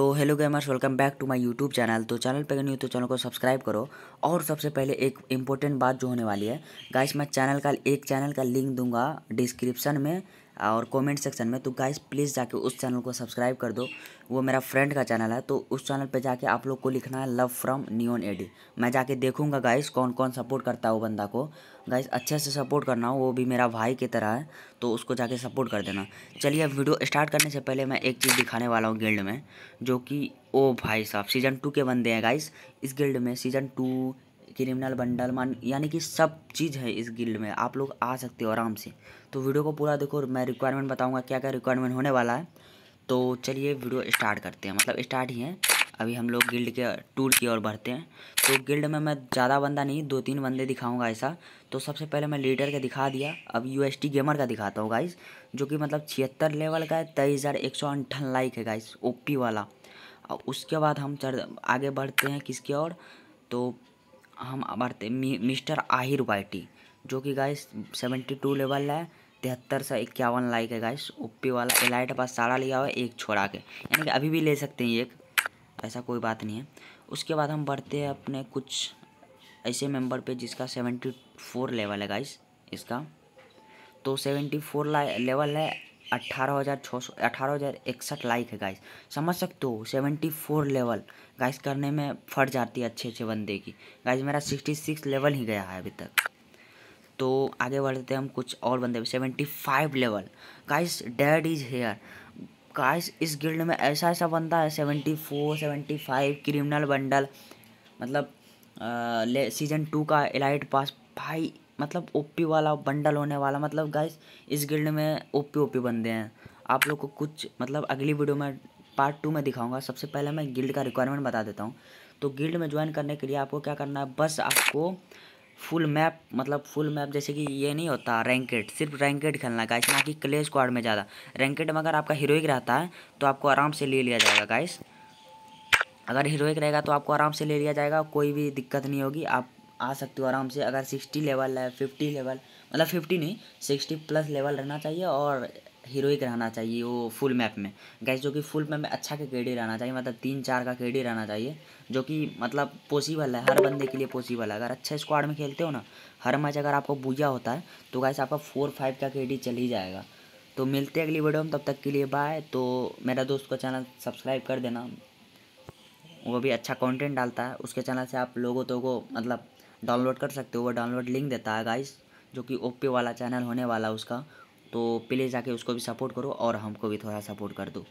तो hello gamers welcome back to my YouTube channel तो channel पर नहीं हो तो चैनल को सब्सक्राइब करो और सबसे पहले एक इम्पोर्टेंट बात जो होने वाली है गाइस मैं चैनल का एक चैनल का लिंक दूंगा डिस्क्रिप्शन में और कमेंट सेक्शन में तो गाइस प्लीज़ जाके उस चैनल को सब्सक्राइब कर दो वो मेरा फ्रेंड का चैनल है तो उस चैनल पे जाके आप लोग को लिखना है लव फ्रॉम नियोन एडी मैं जाके देखूंगा गाइस कौन कौन सपोर्ट करता है वो बंदा को गाइस अच्छे से सपोर्ट करना हो वो भी मेरा भाई की तरह है तो उसको जाके सपोर्ट कर देना चलिए अब वीडियो स्टार्ट करने से पहले मैं एक चीज़ दिखाने वाला हूँ गिल्ड में जो कि ओ भाई साहब सीज़न टू के बंदे हैं गाइस इस गिल्ड में सीज़न टू क्रिमिनल बंडल मान यानी कि सब चीज़ है इस गिल्ड में आप लोग आ सकते हो आराम से तो वीडियो को पूरा देखो मैं रिक्वायरमेंट बताऊँगा क्या क्या रिक्वायरमेंट होने वाला है तो चलिए वीडियो स्टार्ट करते हैं मतलब स्टार्ट ही है अभी हम लोग गिल्ड के टूल की ओर बढ़ते हैं तो गिल्ड में मैं ज़्यादा बंदा नहीं दो तीन बंदे दिखाऊंगा ऐसा तो सबसे पहले मैं लीडर का दिखा दिया अब यूएसटी गेमर का दिखाता हूँ गाइस जो कि मतलब छिहत्तर लेवल का है तेईस हज़ार एक सौ अंठान लाइक है गाइस ओपी वाला और उसके बाद हम चढ़ आगे बढ़ते हैं किसके और तो हम मारते मिस्टर आहिर वाइटी जो कि गाइस सेवेंटी टू लेवल है तिहत्तर सौ इक्यावन लाइक है गाइस ओपी वाला एलाइट पास सारा लिया हुआ है एक छोड़ा के यानी कि अभी भी ले सकते हैं एक ऐसा कोई बात नहीं है उसके बाद हम बढ़ते हैं अपने कुछ ऐसे मेंबर पे जिसका सेवेंटी फोर लेवल है गाइस इसका तो सेवेंटी फोर लेवल है अट्ठारह हज़ार छः सौ अठारह हज़ार इकसठ लाइक है गाइस समझ सकते हो सेवेंटी फोर लेवल गाइस करने में फट जाती है अच्छे अच्छे बंदे की गाइस मेरा सिक्सटी सिक्स लेवल ही गया है अभी तक तो आगे बढ़ते हैं हम कुछ और बंदे seventy five level guys dad is here guys इस गिल्ड में ऐसा ऐसा बंदा है seventy four seventy five criminal bundle मतलब आ, ले सीजन टू का एलाइट पास भाई मतलब ओपी वाला बंडल होने वाला मतलब गाइस इस गिल्ड में ओपी ओपी बंदे हैं आप लोग को कुछ मतलब अगली वीडियो में पार्ट टू में दिखाऊंगा सबसे पहले मैं गिल्ड का रिक्वायरमेंट बता देता हूँ तो गिल्ड में ज्वाइन करने के लिए आपको क्या करना है बस आपको फुल मैप मतलब फुल मैप जैसे कि ये नहीं होता रैंकेड सिर्फ रैंकेड खेलना गाइस ना कि क्ले स्क्वाड में ज़्यादा रैंकेड में अगर आपका हीरोइक रहता है तो आपको आराम से ले लिया जाएगा गाइस अगर हीरोइक रहेगा तो आपको आराम से ले लिया जाएगा कोई भी दिक्कत नहीं होगी आप आ सकती हो आराम से अगर सिक्सटी लेवल है फिफ्टी लेवल मतलब फिफ्टी नहीं सिक्सटी प्लस लेवल रहना चाहिए और हीरोइक रहना चाहिए वो फुल मैप में गैस जो कि फुल मैप में अच्छा के केडी रहना चाहिए मतलब तीन चार का केडी रहना चाहिए जो कि मतलब पॉसिबल है हर बंदे के लिए पॉसिबल है अगर अच्छे स्क्वाड में खेलते हो ना हर मैच अगर आपको बुझा होता है तो गैस आपका फोर फाइव का केडी चल ही जाएगा तो मिलते हैं अगली वीडियो में तब तक के लिए बाय तो मेरा दोस्त का चैनल सब्सक्राइब कर देना वो भी अच्छा कॉन्टेंट डालता है उसके चैनल से आप लोगों तो मतलब डाउनलोड कर सकते हो वह डाउनलोड लिंक देता है गाइस जो कि ओपी वाला चैनल होने वाला उसका तो प्लीज़ जाके उसको भी सपोर्ट करो और हमको भी थोड़ा सपोर्ट कर दो